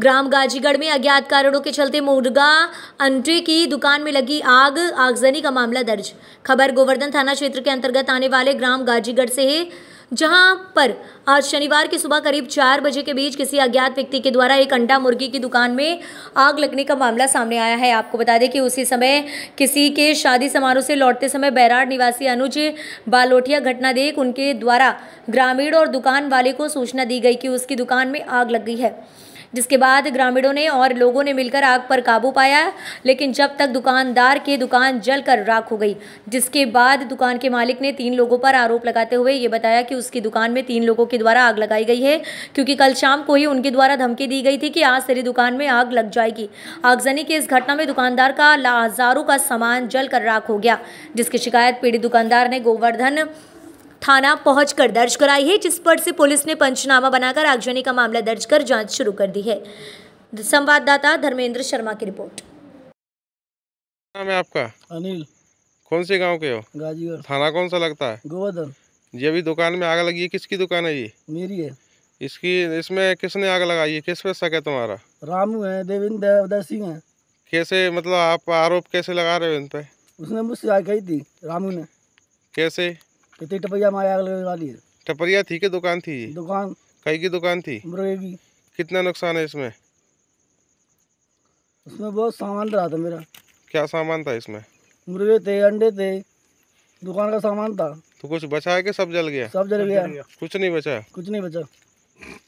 ग्राम गाजीगढ़ में अज्ञात कारणों के चलते मुर्गा अंटे की दुकान में लगी आग आगजनी का मामला दर्ज खबर गोवर्धन थाना क्षेत्र के अंतर्गत आने वाले ग्राम गाजीगढ़ से है जहां पर आज शनिवार की सुबह करीब चार बजे के बीच किसी अज्ञात व्यक्ति के द्वारा एक अंडा मुर्गी की दुकान में आग लगने का मामला सामने आया है आपको बता दें कि उसी समय किसी के शादी समारोह से लौटते समय बैराड निवासी अनुज बालोटिया घटना देख उनके द्वारा ग्रामीण और दुकान वाले को सूचना दी गई कि उसकी दुकान में आग लग गई है जिसके बाद ग्रामीणों ने और लोगों ने मिलकर आग पर काबू पाया लेकिन जब तक दुकानदार के दुकान जल कर राख हो गई जिसके बाद दुकान के मालिक ने तीन लोगों पर आरोप लगाते हुए ये बताया कि उसकी दुकान में तीन लोगों के द्वारा आग लगाई गई है क्योंकि कल शाम को ही उनके द्वारा धमकी दी गई थी कि आज तेरी दुकान में आग लग जाएगी आगजनी की इस घटना में दुकानदार का हजारों का सामान जल कर राख हो गया जिसकी शिकायत पीड़ित दुकानदार ने गोवर्धन थाना पहुँच कर दर्ज कराई है जिस पर से पुलिस ने पंचनामा बनाकर आगजनी का मामला दर्ज कर जांच शुरू कर दी है संवाददाता धर्मेंद्र शर्मा की रिपोर्ट नाम है आपका अनिल कौन से गांव के हो गाजीगढ़ थाना कौन सा लगता है गोवर्धन ये अभी दुकान में आग लगी है किसकी दुकान है ये मेरी है इसकी इसमें किसने आग लगाई है किस पे शक है तुम्हारा रामू है देवेंद्र सिंह है कैसे मतलब आप आरोप कैसे लगा रहे हो इन पे उसने मुझसे आग कही थी रामू ने कैसे कितनी टपरिया हमारे आग लगने वाली है टपरिया थी कि दुकान थी दुकान कई की दुकान थी मुर्गे की कितना नुकसान है इसमें इसमें बहुत सामान रहा था मेरा क्या सामान था इसमें मुर्गे थे अंडे थे दुकान का सामान था तो कुछ बचा है कि सब जल गया सब जल गया कुछ नहीं बचा कुछ नहीं बचा